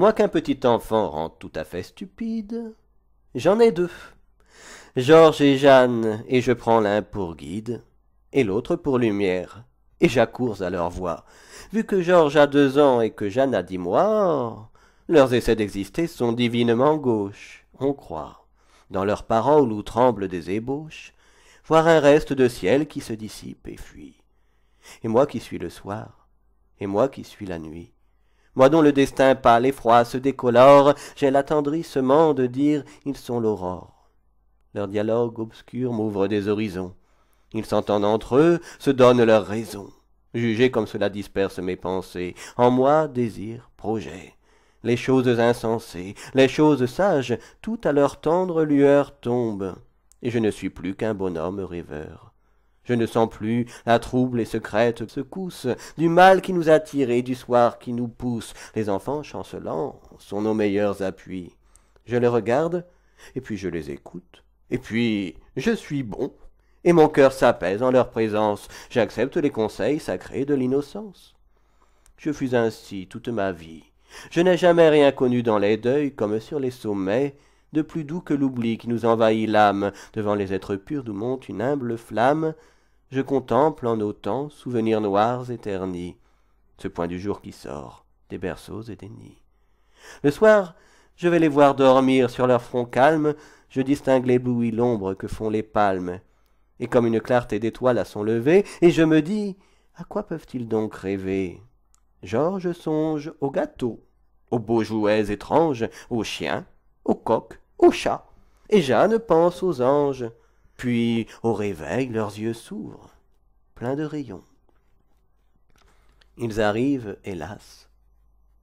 Moi qu'un petit enfant rend tout à fait stupide, j'en ai deux. Georges et Jeanne, et je prends l'un pour guide, et l'autre pour lumière, et j'accours à leur voix. Vu que Georges a deux ans et que Jeanne a dix mois, leurs essais d'exister sont divinement gauches, on croit, dans leurs paroles où tremblent des ébauches, voir un reste de ciel qui se dissipe et fuit. Et moi qui suis le soir, et moi qui suis la nuit, moi dont le destin pâle et froid se décolore, j'ai l'attendrissement de dire ils sont l'aurore. Leur dialogue obscur m'ouvre des horizons. Ils s'entendent entre eux, se donnent leur raison. Jugez comme cela disperse mes pensées, en moi désir, projet. Les choses insensées, les choses sages, tout à leur tendre lueur tombe, et je ne suis plus qu'un bonhomme rêveur. Je ne sens plus la trouble et secrète secousse du mal qui nous attire et du soir qui nous pousse. Les enfants chancelants sont nos meilleurs appuis. Je les regarde, et puis je les écoute, et puis je suis bon, et mon cœur s'apaise en leur présence. J'accepte les conseils sacrés de l'innocence. Je fus ainsi toute ma vie. Je n'ai jamais rien connu dans les deuils comme sur les sommets, de plus doux que l'oubli qui nous envahit l'âme. Devant les êtres purs d'où monte une humble flamme. Je contemple en autant souvenirs noirs éternis. Ce point du jour qui sort des berceaux et des nids. Le soir, je vais les voir dormir sur leur front calme. Je distingue l'éblouie l'ombre que font les palmes. Et comme une clarté d'étoiles à son lever, et je me dis, à quoi peuvent-ils donc rêver Georges songe au gâteaux, aux beaux jouets étranges, aux chiens, au coq, au chat, et Jeanne pense aux anges. Puis, au réveil, leurs yeux s'ouvrent, pleins de rayons. Ils arrivent, hélas,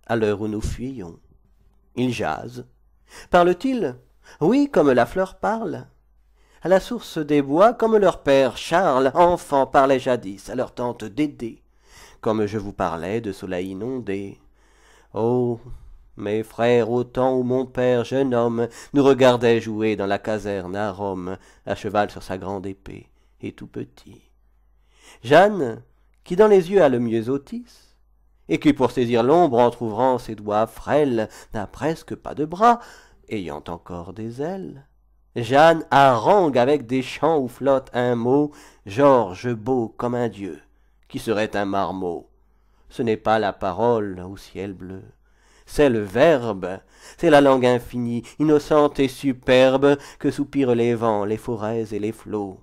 à l'heure où nous fuyons. Ils jasent. t ils Oui, comme la fleur parle. À la source des bois, comme leur père Charles, enfant, parlait jadis à leur tante Dédé, comme je vous parlais de soleil inondé. Oh mes frères, au temps où mon père, jeune homme, nous regardait jouer dans la caserne à Rome, à cheval sur sa grande épée, et tout petit. Jeanne, qui dans les yeux a le mieux Otis, et qui, pour saisir l'ombre, entr'ouvrant ses doigts frêles, n'a presque pas de bras, ayant encore des ailes. Jeanne harangue avec des chants où flotte un mot, Georges beau comme un dieu, qui serait un marmot. Ce n'est pas la parole au ciel bleu c'est le Verbe, c'est la langue infinie, innocente et superbe, que soupirent les vents, les forêts et les flots.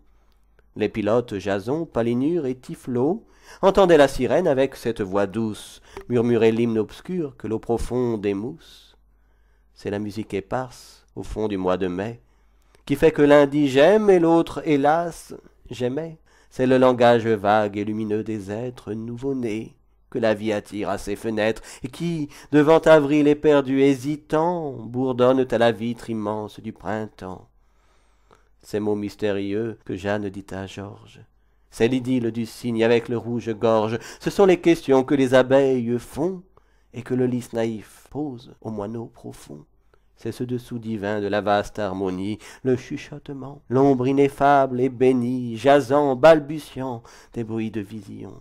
Les pilotes Jason, Palinure et Tiflo entendaient la sirène avec cette voix douce murmurer l'hymne obscur que l'eau profonde émousse. C'est la musique éparse au fond du mois de mai qui fait que l'un dit j'aime et l'autre hélas j'aimais. C'est le langage vague et lumineux des êtres nouveau-nés que la vie attire à ses fenêtres, et qui, devant avril éperdu hésitant, bourdonnent à la vitre immense du printemps. Ces mots mystérieux que Jeanne dit à Georges. C'est l'idylle du cygne avec le rouge-gorge. Ce sont les questions que les abeilles font et que le lys naïf pose aux moineaux profonds. C'est ce dessous divin de la vaste harmonie, le chuchotement, l'ombre ineffable et bénie, jasant, balbutiant des bruits de vision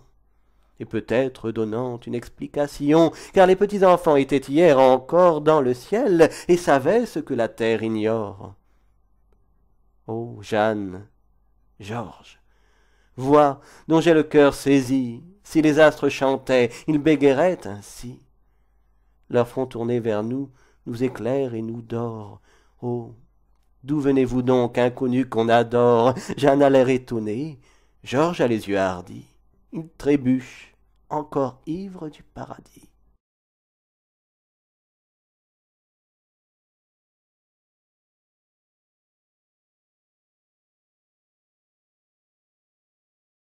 et peut-être donnant une explication, car les petits enfants étaient hier encore dans le ciel et savaient ce que la terre ignore. oh, Jeanne, Georges, vois dont j'ai le cœur saisi, si les astres chantaient, ils bégueraient ainsi. Leur front tourné vers nous nous éclaire et nous dort. Oh, d'où venez-vous donc, inconnu qu'on adore Jeanne a l'air étonnée, Georges a les yeux hardis une trébuche, encore ivre du paradis.